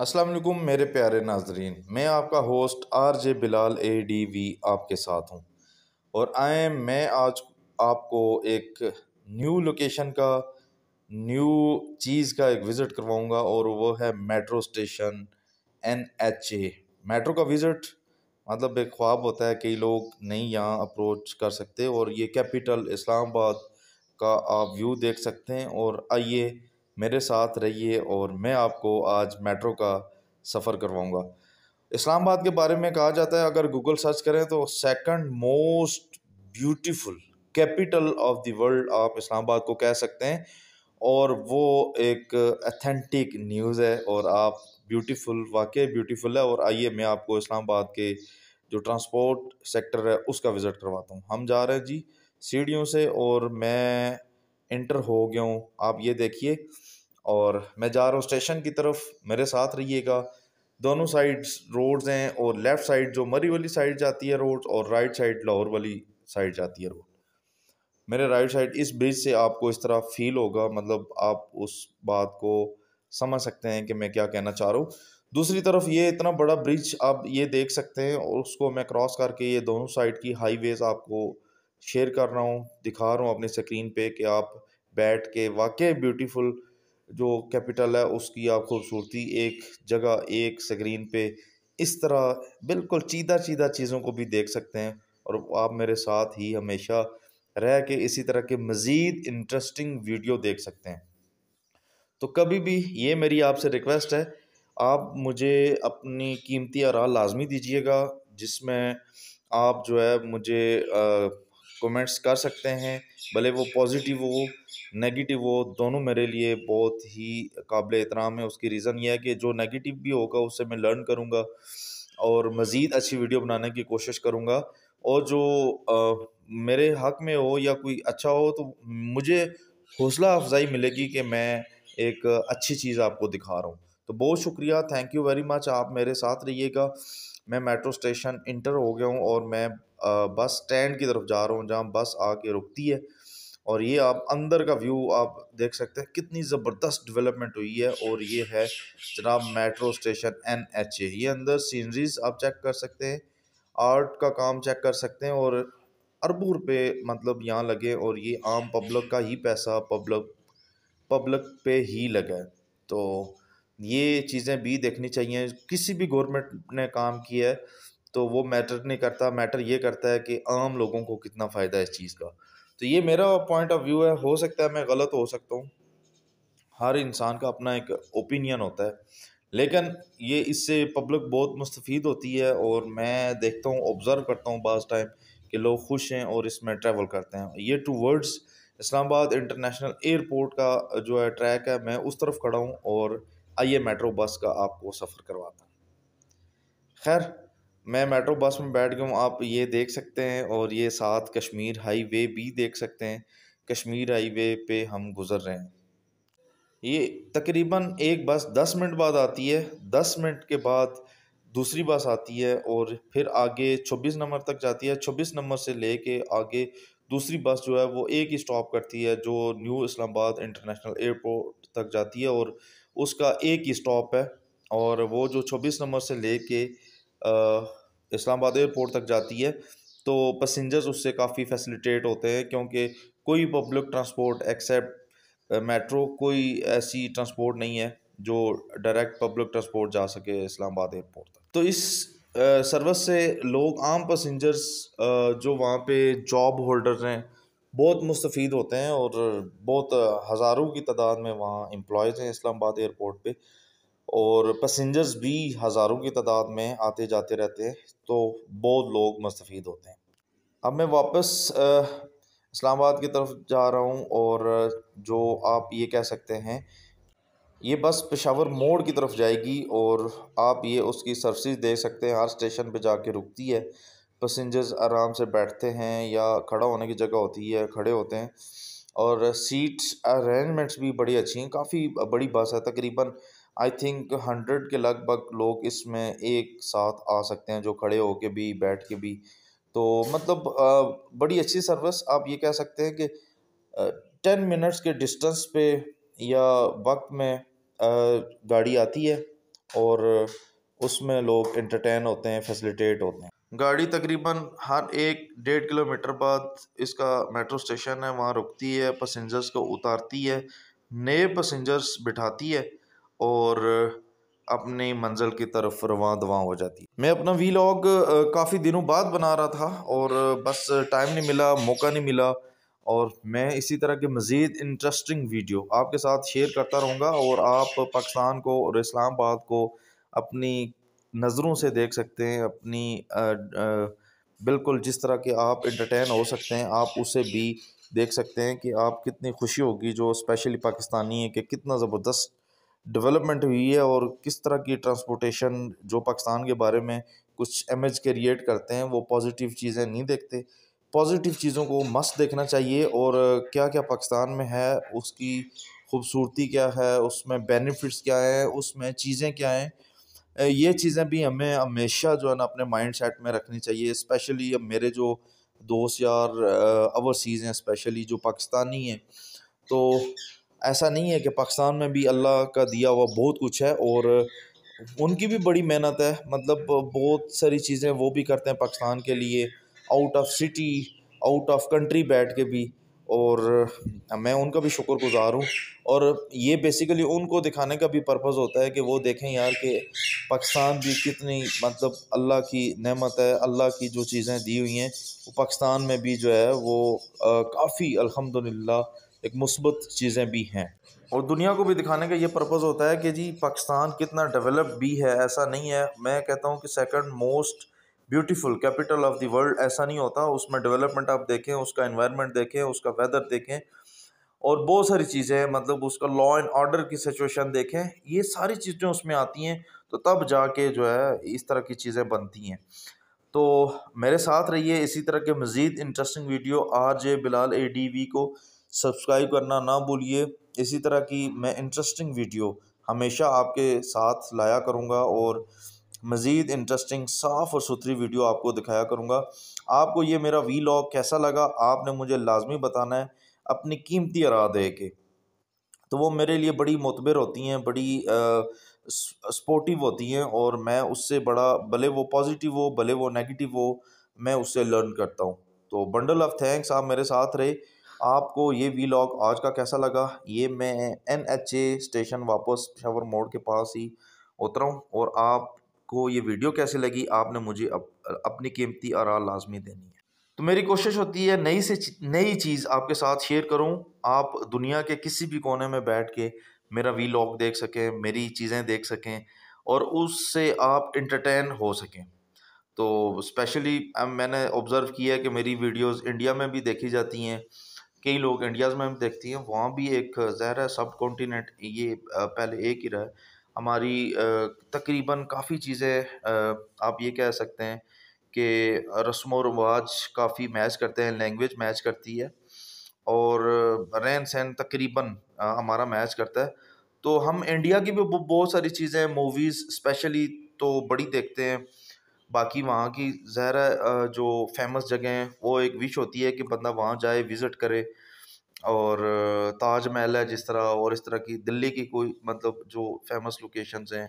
अस्सलाम वालेकुम मेरे प्यारे नाजरीन मैं आपका host R J Bilal A D V आपके साथ हूँ और आए मैं आज आपको एक न्यू लोकेशन का न्यू चीज़ का एक विज़िट करवाऊँगा और वो है metro station N H A metro का विज़िट मतलब एक ख्वाब होता है कई लोग नहीं यहाँ अप्रोच कर सकते और ये कैपिटल इस्लामाबाद का आप व्यू देख सकते हैं और आइए मेरे साथ रहिए और मैं आपको आज मेट्रो का सफ़र करवाऊँगा इस्लामाबाद के बारे में कहा जाता है अगर गूगल सर्च करें तो second most beautiful capital of the world आप इस्लामाबाद को कह सकते हैं और वो एक अथेंटिक न्यूज़ है और आप ब्यूटीफुल वाकई ब्यूटीफुल है और आइए मैं आपको इस्लामाबाद के जो ट्रांसपोर्ट सेक्टर है उसका विज़िट करवाता हूँ हम जा रहे हैं जी सीढ़ियों से और मैं इंटर हो गया हूँ आप ये देखिए और मैं जा रहा हूँ स्टेशन की तरफ मेरे साथ रहिएगा दोनों साइड्स रोड्स हैं और लेफ़्ट साइड जो मरी वाली साइड जाती है रोड और राइट साइड लाहौर वाली साइड जाती है रोड मेरे राइट साइड इस ब्रिज से आपको इस तरह फील होगा मतलब आप उस बात को समझ सकते हैं कि मैं क्या कहना चाह रहा हूँ दूसरी तरफ ये इतना बड़ा ब्रिज आप ये देख सकते हैं और उसको मैं क्रॉस करके ये दोनों साइड की हाईवेज़ आपको शेयर कर रहा हूँ दिखा रहा हूँ अपनी स्क्रीन पे कि आप बैठ के वाकई ब्यूटीफुल जो कैपिटल है उसकी आप खूबसूरती एक जगह एक स्क्रीन पे इस तरह बिल्कुल चीदा चीदा चीज़ों को भी देख सकते हैं और आप मेरे साथ ही हमेशा रह के इसी तरह के मज़ीद इंटरेस्टिंग वीडियो देख सकते हैं तो कभी भी ये मेरी आपसे रिक्वेस्ट है आप मुझे अपनी कीमती आरा लाजमी दीजिएगा जिसमें आप जो है मुझे कमेंट्स कर सकते हैं भले वो पॉजिटिव हो नेगेटिव हो दोनों मेरे लिए बहुत ही काबिल एहतराम है उसकी रीज़न यह है कि जो नेगेटिव भी होगा उससे मैं लर्न करूँगा और मज़ीद अच्छी वीडियो बनाने की कोशिश करूँगा और जो आ, मेरे हक में हो या कोई अच्छा हो तो मुझे हौसला अफजाई मिलेगी कि मैं एक अच्छी चीज़ आपको दिखा रहा हूँ तो बहुत शुक्रिया थैंक यू वेरी मच आप मेरे साथ रहिएगा मैं मेट्रो स्टेशन इंटर हो गया हूँ और मैं बस स्टैंड की तरफ जा रहा हूँ जहाँ बस आके रुकती है और ये आप अंदर का व्यू आप देख सकते हैं कितनी ज़बरदस्त डेवलपमेंट हुई है और ये है जनाब metro station N H A ये अंदर सीनरीज आप चेक कर सकते हैं आर्ट का काम चेक कर सकते हैं और अरबों रुपये मतलब यहाँ लगे और ये आम पब्लिक का ही पैसा पब्लिक पब्लिक पे ही लगा है तो ये चीज़ें भी देखनी चाहिए किसी भी गवर्नमेंट ने काम किया है तो वो मैटर नहीं करता मैटर ये करता है कि आम लोगों को कितना फ़ायदा है इस चीज़ का तो ये मेरा पॉइंट ऑफ व्यू है हो सकता है मैं गलत हो सकता हूँ हर इंसान का अपना एक ओपिनियन होता है लेकिन ये इससे पब्लिक बहुत मुस्तफ़ होती है और मैं देखता हूँ ऑब्ज़र्व करता हूँ बाज़ टाइम कि लोग खुश हैं और इसमें ट्रैवल करते हैं ये two words Islamabad international airport का जो है ट्रैक है मैं उस तरफ खड़ा हूँ और आइए मेट्रो बस का आपको सफ़र करवाता हूँ खैर मैं मेट्रो बस में बैठ गया हूँ आप ये देख सकते हैं और ये साथ कश्मीर हाईवे भी देख सकते हैं कश्मीर हाईवे पे हम गुज़र रहे हैं ये तकरीबन एक बस दस मिनट बाद आती है दस मिनट के बाद दूसरी बस आती है और फिर आगे छब्बीस नंबर तक जाती है छब्बीस नंबर से ले कर आगे दूसरी बस जो है वो एक ही स्टॉप करती है जो न्यू इस्लामाबाद इंटरनेशनल एयरपोर्ट तक जाती है और उसका एक ही स्टॉप है और वो जो छब्बीस नंबर से ले कर इस्लामाबाद एयरपोर्ट तक जाती है तो पसेंजर्स उससे काफ़ी फैसिलिटेट होते हैं क्योंकि कोई पब्लिक ट्रांसपोर्ट एक्सेप्ट मेट्रो कोई ऐसी ट्रांसपोर्ट नहीं है जो डायरेक्ट पब्लिक ट्रांसपोर्ट जा सके इस्लामाबाद एयरपोर्ट तक तो इस आ, सर्विस से लोग आम पसेंजर्स जो वहाँ पे जॉब होल्डर हैं बहुत मुस्तफ़ होते हैं और बहुत हज़ारों की तादाद में वहाँ एम्प्लॉज़ हैं इस्लामाबाद एयरपोर्ट पर और पैसेंजर्स भी हज़ारों की तादाद में आते जाते रहते हैं तो बहुत लोग मुस्तफ़ होते हैं अब मैं वापस इस्लामाबाद की तरफ जा रहा हूँ और जो आप ये कह सकते हैं ये बस पेशावर मोड़ की तरफ जाएगी और आप ये उसकी सर्विस दे सकते हैं हर स्टेशन पे जाके रुकती है पैसेंजर्स आराम से बैठते हैं या खड़ा होने की जगह होती है खड़े होते हैं और सीट्स अरेंजमेंट्स भी बड़ी अच्छी हैं काफ़ी बड़ी बस है तकरीबन आई थिंक हंड्रेड के लगभग लोग इसमें एक साथ आ सकते हैं जो खड़े होके भी बैठ के भी तो मतलब बड़ी अच्छी सर्विस आप ये कह सकते हैं कि टेन मिनट्स के डिस्टेंस पे या वक्त में गाड़ी आती है और उसमें लोग इंटरटेन होते हैं फैसिलिटेट होते हैं गाड़ी तकरीबन हर एक डेढ़ किलोमीटर बाद इसका मेट्रो स्टेशन है वहाँ रुकती है पैसेंजर्स को उतारती है नए पैसेंजर्स बिठाती है और अपने मंजिल की तरफ रवां दवा हो जाती मैं अपना वी काफ़ी दिनों बाद बना रहा था और बस टाइम नहीं मिला मौका नहीं मिला और मैं इसी तरह के मज़ीद इंटरेस्टिंग वीडियो आपके साथ शेयर करता रहूँगा और आप पाकिस्तान को और इस्लामाबाद को अपनी नज़रों से देख सकते हैं अपनी आ, आ, बिल्कुल जिस तरह के आप इंटरटेन हो सकते हैं आप उसे भी देख सकते हैं कि आप कितनी खुशी होगी जो स्पेशली पाकिस्तानी है कि कितना ज़बरदस्त डेवलपमेंट हुई है और किस तरह की ट्रांसपोर्टेशन जो पाकिस्तान के बारे में कुछ इमेज क्रिएट करते हैं वो पॉजिटिव चीज़ें नहीं देखते पॉजिटिव चीज़ों को मस्त देखना चाहिए और क्या क्या पाकिस्तान में है उसकी खूबसूरती क्या है उसमें बेनिफिट्स क्या है उसमें चीज़ें क्या हैं ये चीज़ें भी हमें हमेशा जो है ना अपने माइंड सेट में रखनी चाहिए स्पेशली अब मेरे जो दोस्त यार ओवरसीज़ हैं स्पेशली जो पाकिस्तानी हैं तो ऐसा नहीं है कि पाकिस्तान में भी अल्लाह का दिया हुआ बहुत कुछ है और उनकी भी बड़ी मेहनत है मतलब बहुत सारी चीज़ें वो भी करते हैं पाकिस्तान के लिए out of city out of country बैठ के भी और मैं उनका भी शुक्रगुजार हूँ और ये बेसिकली उनको दिखाने का भी पर्पज़ होता है कि वो देखें यार कि पाकिस्तान भी कितनी मतलब अल्लाह की नमत है अल्लाह की जो चीज़ें दी हुई हैं वो पाकिस्तान में भी जो है वो काफ़ी अलहमदिल्ला एक मुस्बत चीज़ें भी हैं और दुनिया को भी दिखाने का ये पर्पज़ होता है कि जी पाकिस्तान कितना डेवलप भी है ऐसा नहीं है मैं कहता हूँ कि second most beautiful capital of the world ऐसा नहीं होता उसमें डेवलपमेंट आप देखें उसका इन्वायरमेंट देखें उसका वेदर देखें और बहुत सारी चीज़ें मतलब उसका लॉ एंड ऑर्डर की सिचुएशन देखें ये सारी चीज़ें उसमें आती हैं तो तब जाके जो है इस तरह की चीज़ें बनती हैं तो मेरे साथ रहिए इसी तरह के मज़ीद interesting video R J Bilal A D V को सब्सक्राइब करना ना भूलिए इसी तरह की मैं इंटरेस्टिंग वीडियो हमेशा आपके साथ लाया करूँगा और मज़ीद इंटरेस्टिंग साफ़ और सुथरी वीडियो आपको दिखाया करूँगा आपको ये मेरा वी लॉग कैसा लगा आपने मुझे लाजमी बताना है अपनी कीमती आरा दे के तो वो मेरे लिए बड़ी मतबर होती हैं बड़ी सपोर्टिव होती हैं और मैं उससे बड़ा भले वो पॉजिटिव हो भले वो नेगेटिव हो मैं उससे लर्न करता हूँ तो बंडल ऑफ थैंक्स आप मेरे साथ रहे आपको ये वी आज का कैसा लगा ये मैं एन एच ए स्टेशन वापस पेशावर मोड़ के पास ही उतरा हूँ और आपको ये वीडियो कैसी लगी आपने मुझे अप, अपनी कीमती आरा लाजमी देनी है तो मेरी कोशिश होती है नई से नई चीज़ आपके साथ शेयर करूँ आप दुनिया के किसी भी कोने में बैठ के मेरा वी देख सकें मेरी चीज़ें देख सकें और उससे आप इंटरटेन हो सकें तो स्पेशली मैंने ऑब्ज़र्व किया है कि मेरी वीडियोस इंडिया में भी देखी जाती हैं कई लोग इंडियाज़ में हम देखती हैं वहाँ भी एक जहर है सब कॉन्टीनेंट ये पहले एक ही रहा हमारी तकरीबन काफ़ी चीज़ें आप ये कह सकते हैं कि रस्म व रवाज काफ़ी मैच करते हैं लैंग्वेज मैच करती है और रहन सहन तकरीबन हमारा मैच करता है तो हम इंडिया की भी बहुत सारी चीज़ें मूवीज़ स्पेशली तो बड़ी देखते हैं बाकी वहाँ की जहर जो फ़ेमस जगह हैं वो एक विश होती है कि बंदा वहाँ जाए विज़िट करे और ताजमहल है जिस तरह और इस तरह की दिल्ली की कोई मतलब जो फ़ेमस लोकेशंस हैं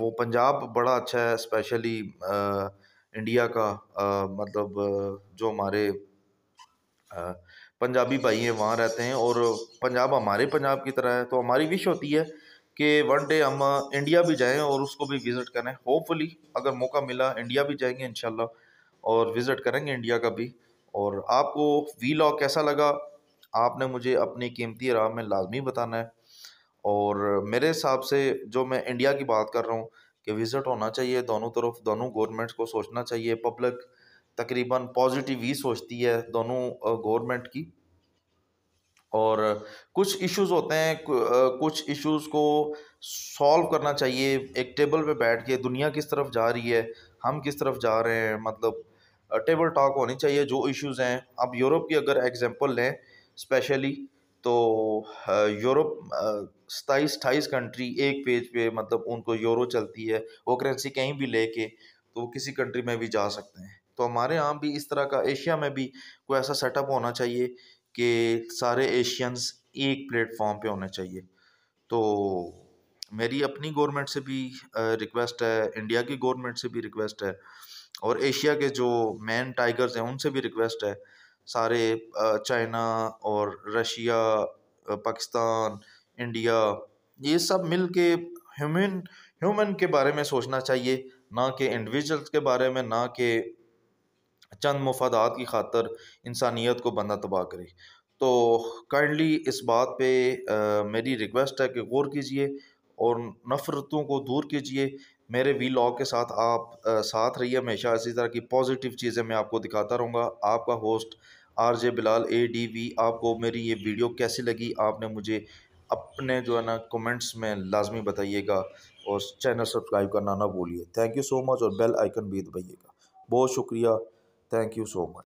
वो पंजाब बड़ा अच्छा है स्पेशली इंडिया का आ, मतलब जो हमारे पंजाबी भाई हैं वहाँ रहते हैं और पंजाब हमारे पंजाब की तरह है तो हमारी विश होती है कि वन डे हम इंडिया uh, भी जाएं और उसको भी विज़िट करें होपफुली अगर मौका मिला इंडिया भी जाएंगे इन और विज़िट करेंगे इंडिया का भी और आपको वी कैसा लगा आपने मुझे अपनी कीमती राह में लाजमी बताना है और मेरे हिसाब से जो मैं इंडिया की बात कर रहा हूँ कि विज़िट होना चाहिए दोनों तरफ दोनों गवर्नमेंट्स को सोचना चाहिए पब्लिक तकरीबन पॉजिटिव ही सोचती है दोनों गवर्नमेंट uh, की और कुछ इश्यूज होते हैं कुछ इश्यूज को सॉल्व करना चाहिए एक टेबल पे बैठ के दुनिया किस तरफ जा रही है हम किस तरफ जा रहे हैं मतलब टेबल टॉक होनी चाहिए जो इश्यूज हैं अब यूरोप की अगर एग्जांपल लें स्पेशली तो यूरोप सताईस अठाईस कंट्री एक पेज पे मतलब उनको यूरो चलती है वो करेंसी कहीं भी लेके तो वो किसी कंट्री में भी जा सकते हैं तो हमारे यहाँ भी इस तरह का एशिया में भी कोई ऐसा सेटअप होना चाहिए कि सारे एशियंस एक प्लेटफॉर्म पे होने चाहिए तो मेरी अपनी गवर्नमेंट से भी रिक्वेस्ट है इंडिया की गवर्नमेंट से भी रिक्वेस्ट है और एशिया के जो मेन टाइगर्स हैं उनसे भी रिक्वेस्ट है सारे चाइना और रशिया पाकिस्तान इंडिया ये सब मिल के ह्यूमन ह्यूमन के बारे में सोचना चाहिए ना कि इंडिविजुअल्स के बारे में ना कि चंद मफादात की खातर इंसानियत को बंदा तबाह करे तो काइंडली इस बात पे आ, मेरी रिक्वेस्ट है कि गौर कीजिए और नफ़रतों को दूर कीजिए मेरे वी लॉग के साथ आप आ, साथ रहिए हमेशा इसी तरह की पॉजिटिव चीज़ें मैं आपको दिखाता रहूँगा आपका host R J Bilal A D V आपको मेरी ये वीडियो कैसी लगी आपने मुझे अपने जो है ना कमेंट्स में लाजमी बताइएगा और चैनल सब्सक्राइब करना ना भूलिए थैंक यू सो मच और बेल आइकन भी दबाइएगा बहुत शुक्रिया Thank you so much.